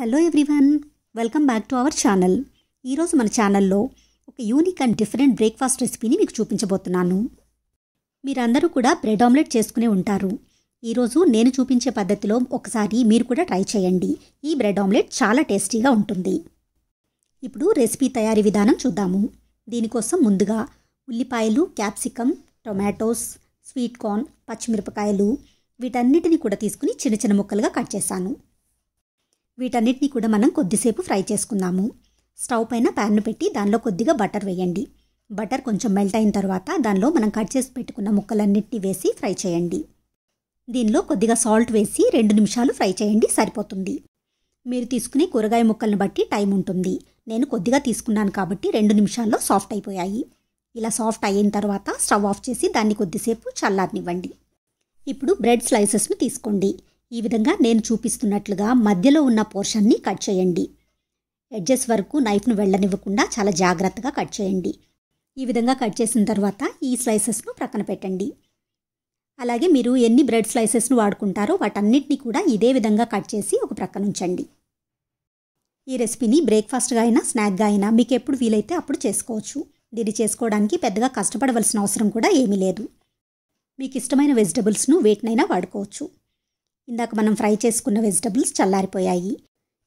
hello everyone welcome back to our channel ఈరోజు మన ఛానల్లో ఒక యూనిక్ అండ్ డిఫరెంట్ బ్రేక్ఫాస్ట్ రెసిపీని మీకు చూపించబోతున్నాను మీరందరూ కూడా బ్రెడ్ ఆమ్లెట్ చేసుకునే ఉంటారు ఈరోజు నేను చూపించే పద్ధతిలో ఒకసారి మీరు కూడా ట్రై చేయండి ఈ బ్రెడ్ ఆమ్లెట్ చాలా టేస్టీగా ఉంటుంది ఇప్పుడు రెసిపీ తయారీ విధానం చూద్దాము దీనికోసం ముందుగా ఉల్లిపాయలు క్యాప్సికమ్ టొమాటోస్ స్వీట్ కార్న్ పచ్చిమిరపకాయలు వీటన్నిటిని కూడా తీసుకుని చిన్న చిన్న ముక్కలుగా కట్ చేశాను వీటన్నిటిని కూడా మనం కొద్దిసేపు ఫ్రై చేసుకుందాము స్టవ్ పైన ప్యాన్ను పెట్టి దానిలో కొద్దిగా బటర్ వేయండి బటర్ కొంచెం మెల్ట్ అయిన తర్వాత దానిలో మనం కట్ చేసి పెట్టుకున్న ముక్కలన్నిటిని వేసి ఫ్రై చేయండి దీనిలో కొద్దిగా సాల్ట్ వేసి రెండు నిమిషాలు ఫ్రై చేయండి సరిపోతుంది మీరు తీసుకునే కూరగాయ ముక్కలను బట్టి టైం ఉంటుంది నేను కొద్దిగా తీసుకున్నాను కాబట్టి రెండు నిమిషాల్లో సాఫ్ట్ అయిపోయాయి ఇలా సాఫ్ట్ అయిన తర్వాత స్టవ్ ఆఫ్ చేసి దాన్ని కొద్దిసేపు చల్లారనివ్వండి ఇప్పుడు బ్రెడ్ స్లైసెస్ని తీసుకోండి ఈ విధంగా నేను చూపిస్తున్నట్లుగా మధ్యలో ఉన్న పోర్షన్ని కట్ చేయండి ఎడ్జెస్ వరకు నైఫ్ను వెళ్ళనివ్వకుండా చాలా జాగ్రత్తగా కట్ చేయండి ఈ విధంగా కట్ చేసిన తర్వాత ఈ స్లైసెస్ను ప్రక్కన పెట్టండి అలాగే మీరు ఎన్ని బ్రెడ్ స్లైసెస్ను వాడుకుంటారో వాటన్నిటిని కూడా ఇదే విధంగా కట్ చేసి ఒక ప్రక్కన ఉంచండి ఈ రెసిపీని బ్రేక్ఫాస్ట్గా అయినా స్నాక్గా అయినా మీకు ఎప్పుడు వీలైతే అప్పుడు చేసుకోవచ్చు దీన్ని చేసుకోవడానికి పెద్దగా కష్టపడవలసిన అవసరం కూడా ఏమీ లేదు మీకు ఇష్టమైన వెజిటబుల్స్ను వేటినైనా వాడుకోవచ్చు ఇందాక మనం ఫ్రై చేసుకున్న వెజిటబుల్స్ చల్లారిపోయాయి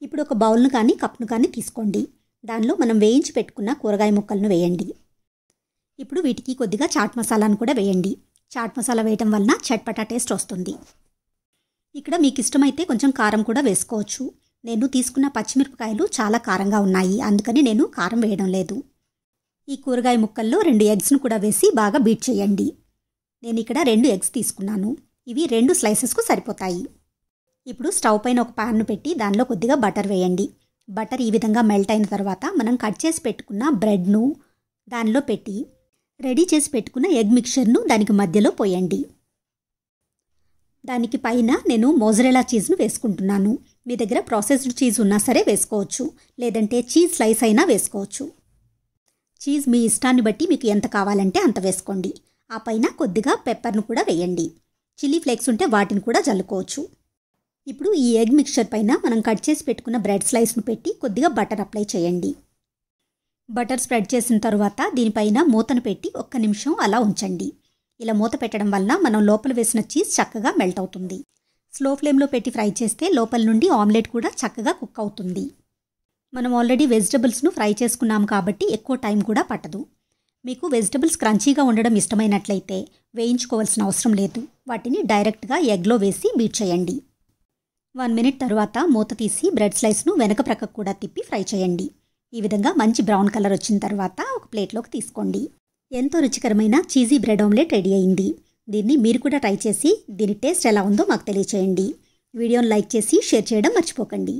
ఇప్పుడు ఒక బౌల్ను కానీ కప్ను కానీ తీసుకోండి దానిలో మనం వేయించి పెట్టుకున్న కూరగాయ ముక్కలను వేయండి ఇప్పుడు వీటికి కొద్దిగా చాట్ మసాలాను కూడా వేయండి చాట్ మసాలా వేయటం వలన చట్పటా టేస్ట్ వస్తుంది ఇక్కడ మీకు ఇష్టమైతే కొంచెం కారం కూడా వేసుకోవచ్చు నేను తీసుకున్న పచ్చిమిరపకాయలు చాలా కారంగా ఉన్నాయి అందుకని నేను కారం వేయడం లేదు ఈ కూరగాయ ముక్కల్లో రెండు ఎగ్స్ను కూడా వేసి బాగా బీట్ చేయండి నేను ఇక్కడ రెండు ఎగ్స్ తీసుకున్నాను ఇవి రెండు స్లైసెస్కు సరిపోతాయి ఇప్పుడు స్టవ్ పైన ఒక ప్యాన్ను పెట్టి దానిలో కొద్దిగా బటర్ వేయండి బటర్ ఈ విధంగా మెల్ట్ అయిన తర్వాత మనం కట్ చేసి పెట్టుకున్న బ్రెడ్ను దానిలో పెట్టి రెడీ చేసి పెట్టుకున్న ఎగ్ మిక్చర్ను దానికి మధ్యలో పోయండి దానికి పైన నేను మోజరేలా చీజ్ను వేసుకుంటున్నాను మీ దగ్గర ప్రాసెస్డ్ చీజ్ ఉన్నా సరే వేసుకోవచ్చు లేదంటే చీజ్ స్లైస్ అయినా వేసుకోవచ్చు చీజ్ మీ ఇష్టాన్ని బట్టి మీకు ఎంత కావాలంటే అంత వేసుకోండి ఆ పైన కొద్దిగా పెప్పర్ను కూడా వేయండి చిల్లీ ఫ్లేక్స్ ఉంటే వాటిని కూడా జల్లుకోవచ్చు ఇప్పుడు ఈ ఎగ్ మిక్చర్ పైన మనం కట్ చేసి పెట్టుకున్న బ్రెడ్ స్లైస్ను పెట్టి కొద్దిగా బటర్ అప్లై చేయండి బటర్ స్ప్రెడ్ చేసిన తర్వాత దీనిపైన మూతను పెట్టి ఒక్క నిమిషం అలా ఉంచండి ఇలా మూత పెట్టడం వలన మనం లోపల వేసిన చీజ్ చక్కగా మెల్ట్ అవుతుంది స్లో ఫ్లేమ్లో పెట్టి ఫ్రై చేస్తే లోపల నుండి ఆమ్లెట్ కూడా చక్కగా కుక్ అవుతుంది మనం ఆల్రెడీ వెజిటబుల్స్ను ఫ్రై చేసుకున్నాము కాబట్టి ఎక్కువ టైం కూడా పట్టదు మీకు వెజిటబుల్స్ క్రంచీగా ఉండడం ఇష్టమైనట్లయితే వేయించుకోవాల్సిన అవసరం లేదు వాటిని డైరెక్ట్గా ఎగ్లో వేసి బీట్ చేయండి వన్ మినిట్ తర్వాత మూత తీసి బ్రెడ్ స్లైస్ను వెనక ప్రక్క కూడా తిప్పి ఫ్రై చేయండి ఈ విధంగా మంచి బ్రౌన్ కలర్ వచ్చిన తర్వాత ఒక ప్లేట్లోకి తీసుకోండి ఎంతో రుచికరమైన చీజీ బ్రెడ్ ఆమ్లెట్ రెడీ అయింది దీన్ని మీరు కూడా ట్రై చేసి దీని టేస్ట్ ఎలా ఉందో మాకు తెలియచేయండి వీడియోని లైక్ చేసి షేర్ చేయడం మర్చిపోకండి